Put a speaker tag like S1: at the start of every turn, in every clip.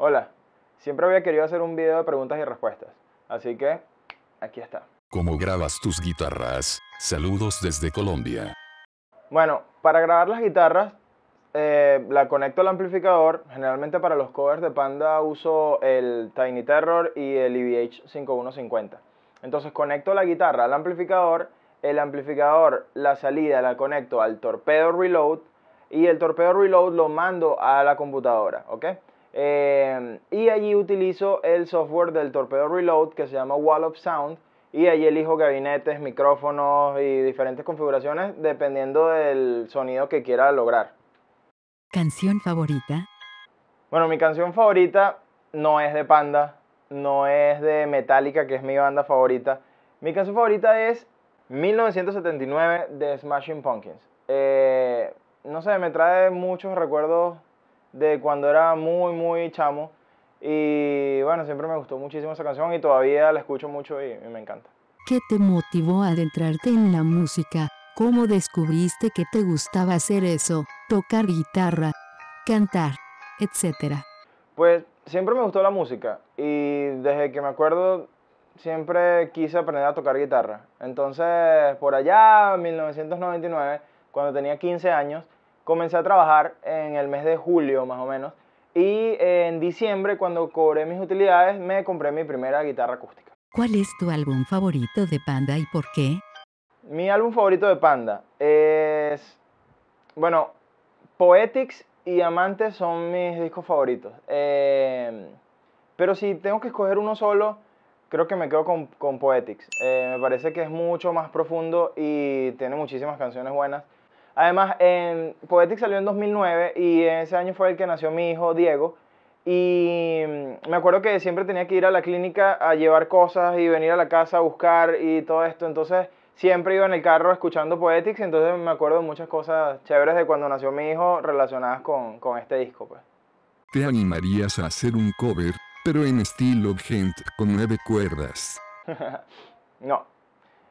S1: Hola, siempre había querido hacer un video de preguntas y respuestas, así que aquí está. ¿Cómo grabas tus guitarras? Saludos desde Colombia. Bueno, para grabar las guitarras, eh, la conecto al amplificador. Generalmente para los covers de Panda uso el Tiny Terror y el EVH 5150. Entonces conecto la guitarra al amplificador, el amplificador, la salida la conecto al torpedo reload y el torpedo reload lo mando a la computadora, ¿ok? Eh, y allí utilizo el software del Torpedo Reload que se llama Wall of Sound. Y allí elijo gabinetes, micrófonos y diferentes configuraciones dependiendo del sonido que quiera lograr. ¿Canción favorita? Bueno, mi canción favorita no es de Panda, no es de Metallica, que es mi banda favorita. Mi canción favorita es 1979 de Smashing Pumpkins. Eh, no sé, me trae muchos recuerdos de cuando era muy, muy chamo. Y bueno, siempre me gustó muchísimo esa canción y todavía la escucho mucho y, me encanta. ¿Qué te motivó a adentrarte en la música? ¿Cómo descubriste que te gustaba hacer eso? Tocar guitarra, cantar, etcétera. Pues siempre me gustó la música y desde que me acuerdo siempre quise aprender a tocar guitarra. Entonces, por allá, en 1999, cuando tenía 15 años, Comencé a trabajar en el mes de julio más o menos y en diciembre cuando cobré mis utilidades me compré mi primera guitarra acústica. ¿Cuál es tu álbum favorito de Panda y por qué? Mi álbum favorito de Panda es, bueno, Poetics y Amantes son mis discos favoritos. Em, pero si tengo que escoger uno solo, creo que me quedo con, con Poetics. Eh, me parece que es mucho más profundo y tiene muchísimas canciones buenas. Además, en salió en 2009 y ese año fue el que nació mi hijo Diego. Y mm, me acuerdo que siempre tenía que ir a la clínica a llevar cosas y venir a la casa a buscar y todo esto. Entonces, siempre iba en el carro escuchando Poetics, entonces me acuerdo de muchas cosas chéveres de cuando nació mi hijo relacionadas con, este disco. Pues. ¿Te animarías a hacer un cover, pero en estilo Gent, con nueve cuerdas? no.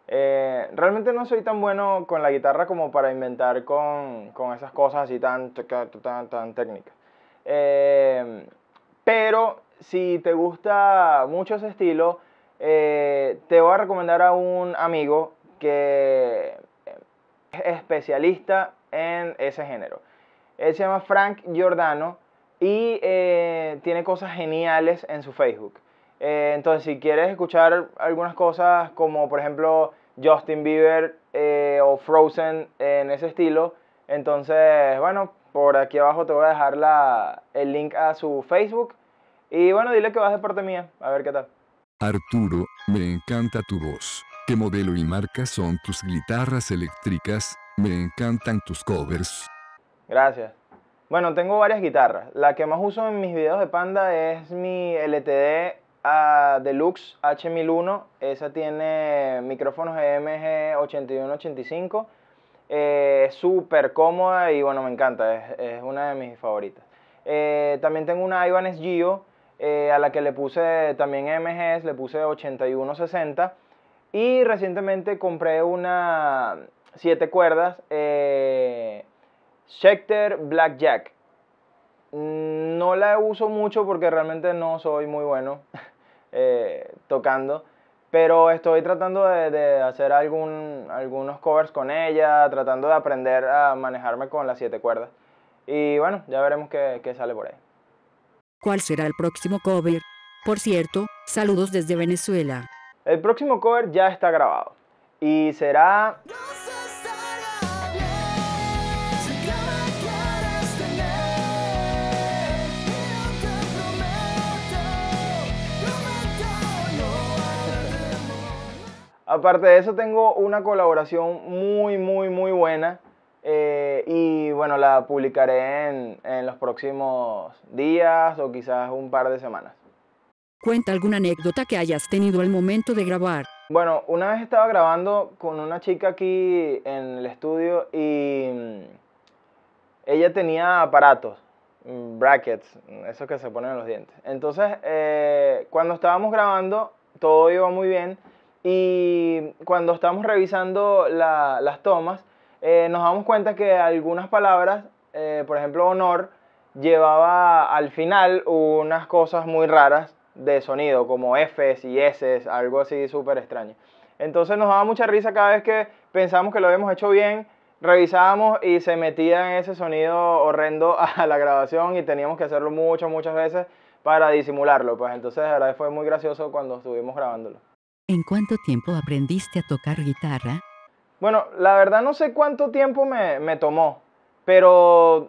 S1: Eh, realmente no soy tan bueno con la guitarra como para inventar con, esas cosas así tan, tan, técnicas. Eh, pero si te gusta mucho ese estilo, eh, te voy a recomendar a un amigo que es especialista en ese género. Él se llama Frank Giordano y tiene cosas geniales en su Facebook. Eh, entonces, si quieres escuchar algunas cosas como, por ejemplo, Justin Bieber eh, o Frozen en ese estilo, entonces, bueno, por aquí abajo te voy a dejar el link a su Facebook. Y bueno, dile que vas de parte mía, a ver qué tal. Arturo, me encanta tu voz. ¿Qué modelo y marca son tus guitarras eléctricas? Me encantan tus covers. Gracias. Bueno, tengo varias guitarras. La que más uso en mis videos de Panda es mi LTD Deluxe H1001, esa tiene micrófonos EMG8185. Eh, es súper cómoda y bueno, me encanta, es, una de mis favoritas. Eh, también tengo una Ibanez Gio, eh, a la que le puse también EMGs, le puse 8160. Y recientemente compré una 7 cuerdas, Schecter Blackjack. Mm, no la uso mucho porque realmente no soy muy bueno. Eh, tocando. Pero estoy tratando de, hacer algún, algunos covers con ella, tratando de aprender a manejarme con las siete cuerdas. Y bueno, ya veremos qué, qué sale por ahí. ¿Cuál será el próximo cover? Por cierto, saludos desde Venezuela. El próximo cover ya está grabado y será... aparte de eso tengo una colaboración muy, muy, muy buena. Eh, y bueno, la publicaré en, los próximos días o quizás un par de semanas. Cuenta alguna anécdota que hayas tenido al momento de grabar. Bueno, una vez estaba grabando con una chica aquí en el estudio y mm, ella tenía aparatos, mm, brackets, esos que se ponen en los dientes. Entonces, eh, cuando estábamos grabando, todo iba muy bien y cuando estamos revisando las tomas, eh, nos damos cuenta que algunas palabras, eh, por ejemplo honor, llevaba al final unas cosas muy raras de sonido, como Fs y Ss, algo así súper extraño. Entonces nos daba mucha risa cada vez que pensamos que lo habíamos hecho bien, revisábamos y se metía en ese sonido horrendo a la grabación y teníamos que hacerlo muchas, muchas veces para disimularlo. Pues entonces de verdad fue muy gracioso cuando estuvimos grabándolo. ¿En cuánto tiempo aprendiste a tocar guitarra? Bueno, la verdad no sé cuánto tiempo me, tomó, pero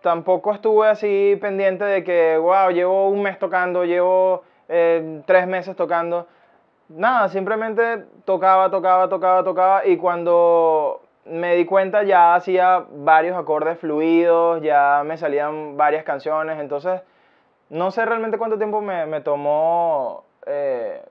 S1: tampoco estuve así pendiente de que, wow, llevo un mes tocando, llevo eh, tres meses tocando. Nada, simplemente tocaba, tocaba, tocaba, tocaba y cuando me di cuenta ya hacía varios acordes fluidos, ya me salían varias canciones, entonces no sé realmente cuánto tiempo me, tomó eh,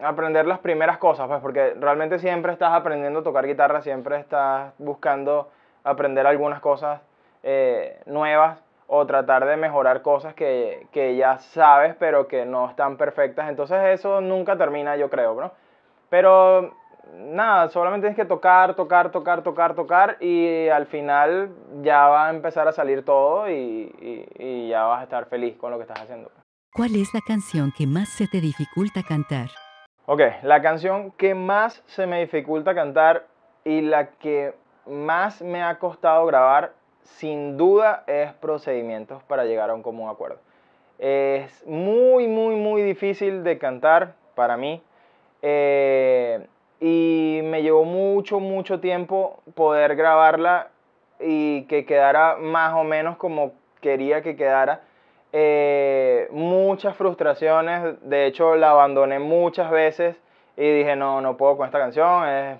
S1: aprender las primeras cosas, pues porque realmente siempre estás aprendiendo a tocar guitarra, siempre estás buscando aprender algunas cosas eh, nuevas o tratar de mejorar cosas que, ya sabes pero que no están perfectas. Entonces eso nunca termina, yo creo, ¿no? Pero nada, solamente tienes que tocar, tocar, tocar, tocar, tocar y al final ya va a empezar a salir todo y, y ya vas a estar feliz con lo que estás haciendo. ¿Cuál es la canción que más se te dificulta cantar? Ok, la canción que más se me dificulta cantar y la que más me ha costado grabar, sin duda, es procedimientos para llegar a un común acuerdo. Es muy, muy, muy difícil de cantar para mí. Eh, y me llevó mucho, mucho tiempo poder grabarla y que quedara más o menos como quería que quedara eh, muchas frustraciones, de hecho la abandoné muchas veces y dije, no, no puedo con esta canción, es,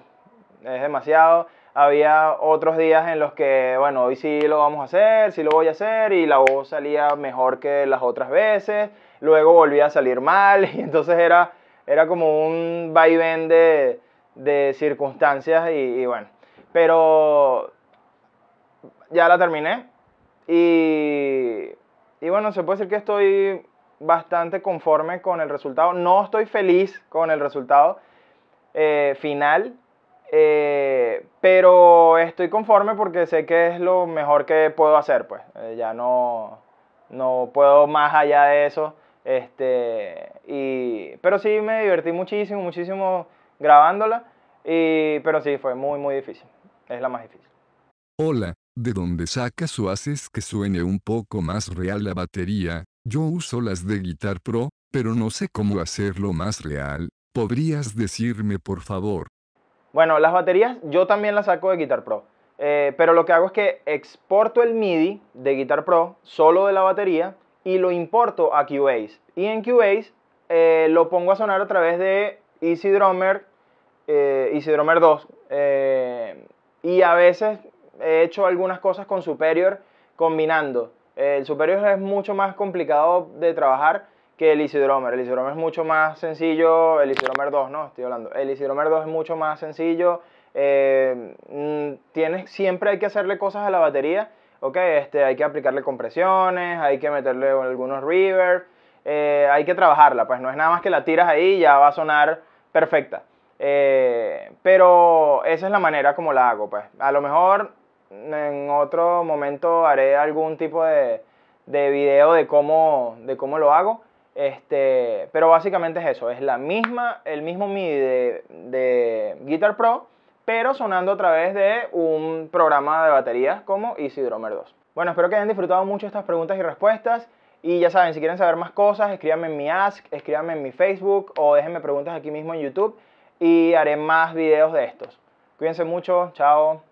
S1: demasiado. Había otros días en los que, bueno, hoy sí lo vamos a hacer, sí lo voy a hacer y la voz salía mejor que las otras veces, luego volvía a salir mal y entonces era, era como un vaivén de, de circunstancias y, y bueno, pero ya la terminé y y bueno, se puede decir que estoy bastante conforme con el resultado. No estoy feliz con el resultado eh, final, eh, pero estoy conforme porque sé que es lo mejor que puedo hacer, pues. Eh, ya no, no puedo más allá de eso. Este, pero sí me divertí muchísimo, muchísimo grabándola. Y, pero sí, fue muy, muy difícil. Es la más difícil. Hola, de dónde sacas o haces que suene un poco más real la batería, yo uso las de Guitar Pro, pero no sé cómo hacerlo más real, ¿podrías decirme por favor? Bueno, las baterías yo también las saco de Guitar Pro, eh, pero lo que hago es que exporto el MIDI de Guitar Pro, solo de la batería, y lo importo a Cubase. Y en Cubase eh, lo pongo a sonar a través de Easy Drummer, eh, Easy Drummer 2, y a veces he hecho algunas cosas con Superior combinando. El Superior es mucho más complicado de trabajar que el Isidromer. El Isidromer es mucho más sencillo. El Isidromer 2, no, estoy hablando. El Isidromer 2 es mucho más sencillo. Eh, mm, tienes, siempre hay que hacerle cosas a la batería. Ok, este, hay que aplicarle compresiones, hay que meterle algunos reverb. Eh, hay que trabajarla, pues no es nada más que la tiras ahí y ya va a sonar perfecta. Eh, pero esa es la manera como la hago, pues. A lo mejor en otro momento haré algún tipo de, video de cómo, de cómo lo hago. Este, pero básicamente es eso, es la misma, el mismo MIDI de, Guitar Pro, pero sonando a través de un programa de baterías como Easy 2. Bueno, espero que hayan disfrutado mucho estas preguntas y respuestas. Y ya saben, si quieren saber más cosas, escríbanme en mi Ask, escríbanme en mi Facebook o déjenme preguntas aquí mismo en YouTube y haré más videos de estos. Cuídense mucho, chao.